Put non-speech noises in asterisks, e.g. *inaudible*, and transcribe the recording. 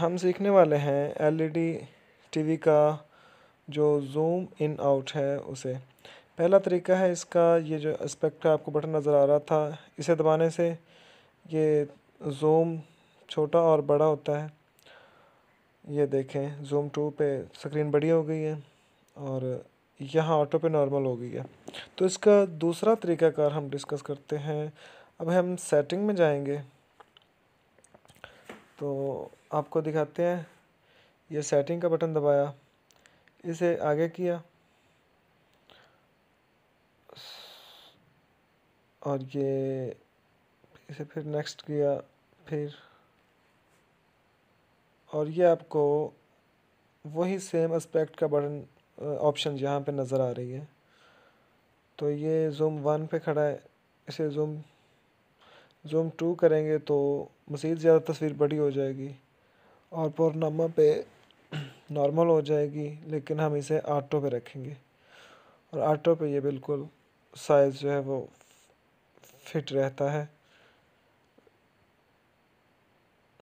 हम सीखने वाले हैं एलईडी टीवी e का जो जूम इन आउट है उसे पहला तरीका है इसका ये जो एस्पेक्ट का आपको बटन नज़र आ रहा था इसे दबाने से ये जूम छोटा और बड़ा होता है ये देखें जूम टू पे स्क्रीन बड़ी हो गई है और यहाँ ऑटो पे नॉर्मल हो गई है तो इसका दूसरा तरीकाकार हम डिस्कस करते हैं अब हम सेटिंग में जाएंगे तो आपको दिखाते हैं ये सेटिंग का बटन दबाया इसे आगे किया और ये इसे फिर नेक्स्ट किया फिर और ये आपको वही सेम एस्पेक्ट का बटन ऑप्शन यहाँ पे नज़र आ रही है तो ये जूम वन पे खड़ा है इसे जूम जूम टू करेंगे तो मज़ीद ज़्यादा तस्वीर बड़ी हो जाएगी और पोरनामा पे नॉर्मल *clears throat* हो जाएगी लेकिन हम इसे आटो पे रखेंगे और आटो पे ये बिल्कुल साइज़ जो है वो फिट रहता है